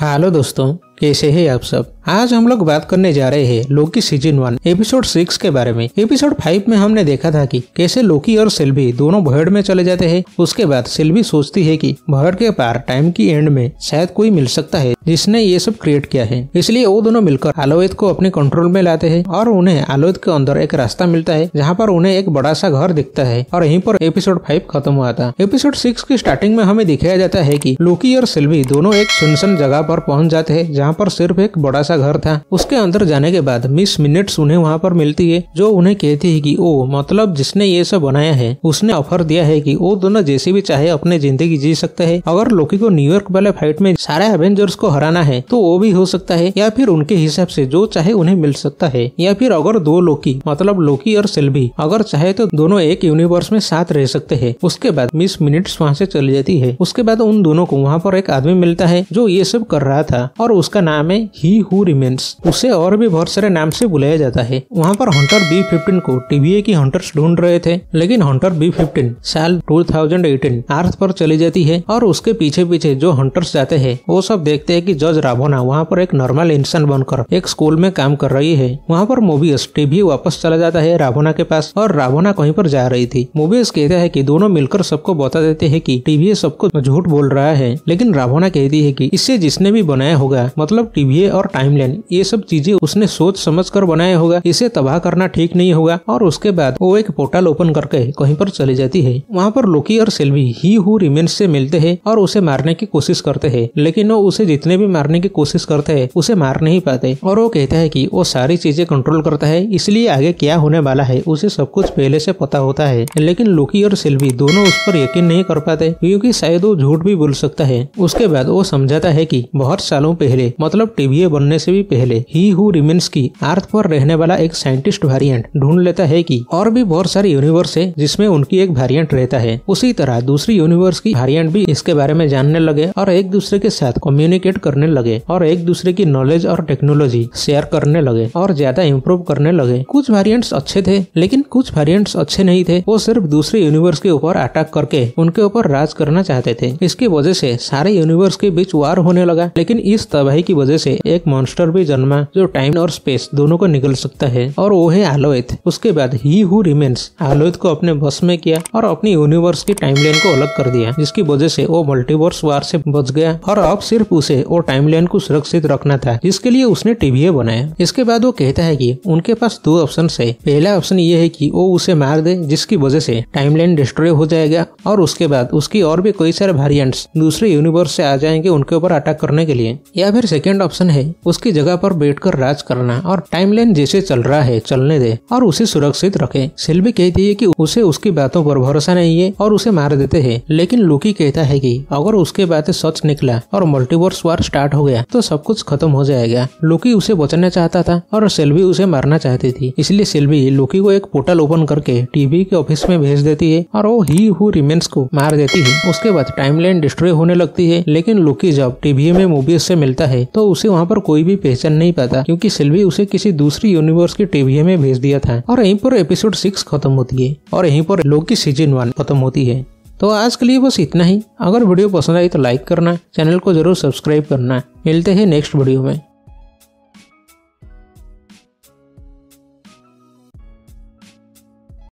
hello दोस्तों कैसे हैं आप सब आज हम लोग बात करने जा रहे हैं Loki season one episode six के बारे में एपिसोड फाइव में हमने देखा था कि कैसे लोकी और सिल्वी दोनों भयड़ में चले जाते हैं उसके बाद सिल्वी सोचती है कि भयड़ के पार टाइम की एंड में शायद कोई मिल सकता है जिसने ये सब क्रिएट किया है इसलिए वो दोनों मिलकर आलोहित को अपने कंट्रोल में लाते हैं और उन्हें आलोहित के अंदर एक रास्ता मिलता है जहाँ पर उन्हें एक बड़ा सा घर दिखता है और यहीं पर एपिसोड फाइव खत्म हुआ था एपिसोड सिक्स की स्टार्टिंग में हमें दिखाया जाता है की लोकी और सिल्वी दोनों एक सुनसन जगह पर पहुंच जाते हैं जहाँ जहाँ पर सिर्फ एक बड़ा सा घर था उसके अंदर जाने के बाद मिस मिनट्स उन्हें वहाँ पर मिलती है जो उन्हें कहती है कि ओ मतलब जिसने ये सब बनाया है उसने ऑफर दिया है कि वो दोनों जैसे भी चाहे अपने जिंदगी जी सकता है अगर लोकी को न्यूयॉर्क वाले फाइट में सारे एवेंजर्स को हराना है तो वो भी हो सकता है या फिर उनके हिसाब से जो चाहे उन्हें मिल सकता है या फिर अगर दो लोकी मतलब लोकी और सेल्वी अगर चाहे तो दोनों एक यूनिवर्स में साथ रह सकते हैं उसके बाद मिस मिनट्स वहाँ से चली जाती है उसके बाद उन दोनों को वहाँ पर एक आदमी मिलता है जो ये सब कर रहा था और उसका जिसका नाम है ही हु रिमेन्स उसे और भी बहुत सारे नाम से बुलाया जाता है वहाँ पर हंटर बी फिफ्टीन को टीबीए की हंटर्स ढूंढ रहे थे लेकिन हंटर बी फिफ्टीन साल टू थाउजेंड एटीन अर्थ पर चली जाती है और उसके पीछे पीछे जो हंटर्स जाते हैं वो सब देखते हैं कि जज राभोना वहाँ पर एक नॉर्मल इंसान बनकर एक स्कूल में काम कर रही है वहाँ पर मोबियस टीबीए वापस चला जाता है राभोना के पास और राभोना कहीं पर जा रही थी मोबियस कहता है की दोनों मिलकर सबको बता देते है की टीबीए सबको झूठ बोल रहा है लेकिन राभोना कहती है की इसे जिसने भी बनाया होगा मतलब मतलब टीवी और टाइमलाइन ये सब चीजें उसने सोच समझ कर बनाया होगा इसे तबाह करना ठीक नहीं होगा और उसके बाद वो एक पोर्टल ओपन करके कहीं पर चली जाती है वहाँ पर लोकी और सेल्वी ही हु रिमेन्स से मिलते हैं और उसे मारने की कोशिश करते हैं लेकिन वो उसे जितने भी मारने की कोशिश करते हैं उसे मार नहीं पाते और वो कहता है कि वो सारी चीजें कंट्रोल करता है इसलिए आगे क्या होने वाला है उसे सब कुछ पहले से पता होता है लेकिन लोकी और सेल्वी दोनों उस पर यकीन नहीं कर पाते क्योंकि शायद वो झूठ भी बोल सकता है उसके बाद वो समझाता है कि बहुत सालों पहले मतलब टीवीए बनने से भी पहले ही हु रिमेन्स की अर्थ पर रहने वाला एक साइंटिस्ट वेरिएंट ढूंढ लेता है कि और भी बहुत सारे यूनिवर्स है जिसमें उनकी एक वेरिएंट रहता है उसी तरह दूसरी यूनिवर्स की वेरिएंट भी इसके बारे में जानने लगे और एक दूसरे के साथ कम्युनिकेट करने लगे और एक दूसरे की नॉलेज और टेक्नोलॉजी शेयर करने लगे और ज्यादा इम्प्रूव करने लगे कुछ वेरियंट्स अच्छे थे लेकिन कुछ वेरियंट्स अच्छे नहीं थे वो सिर्फ दूसरे यूनिवर्स के ऊपर अटैक करके उनके ऊपर राज करना चाहते थे इसकी वजह से सारे यूनिवर्स के बीच वार होने लगा लेकिन इस तबाही लड़ाई की वजह से एक मॉन्स्टर भी जन्मा जो टाइम और स्पेस दोनों को निकल सकता है और वो है आलोएथ उसके बाद ही हु रिमेन्स आलोएथ को अपने बस में किया और अपनी यूनिवर्स की टाइम को अलग कर दिया जिसकी वजह से वो मल्टीवर्स वार से बच गया और अब सिर्फ उसे वो टाइम को सुरक्षित रखना था जिसके लिए उसने टीवीए बनाया इसके बाद वो कहता है की उनके पास दो ऑप्शन है पहला ऑप्शन ये है की वो उसे मार दे जिसकी वजह से टाइम डिस्ट्रॉय हो जाएगा और उसके बाद उसकी और भी कई सारे वेरियंट दूसरे यूनिवर्स से आ जाएंगे उनके ऊपर अटैक करने के लिए या फिर सेकेंड ऑप्शन है उसकी जगह पर बैठकर राज करना और टाइमलाइन जैसे चल रहा है चलने दे और उसे सुरक्षित रखे सिल्वी कहती है कि उसे उसकी बातों पर भरोसा नहीं है और उसे मार देते हैं लेकिन लुकी कहता है कि अगर उसके बातें सच निकला और मल्टीवर्स वार स्टार्ट हो गया तो सब कुछ खत्म हो जाएगा लुकी उसे बचाना चाहता था और सेल्वी उसे मारना चाहती थी इसलिए सेल्वी लुकी को एक पोर्टल ओपन करके टीवी के ऑफिस में भेज देती है और वो ही हु रिमेन्स को मार देती है उसके बाद टाइमलाइन डिस्ट्रॉय होने लगती है लेकिन लुकी जब टीवी में मूवीज से मिलता है है तो उसे वहाँ पर कोई भी पहचान नहीं पाता क्योंकि सिल्वी उसे किसी दूसरी यूनिवर्स की टीवी में भेज दिया था और यहीं पर एपिसोड सिक्स खत्म होती है और यहीं पर लोग की सीजन वन खत्म होती है तो आज के लिए बस इतना ही अगर वीडियो पसंद आई तो लाइक करना चैनल को जरूर सब्सक्राइब करना मिलते हैं नेक्स्ट वीडियो में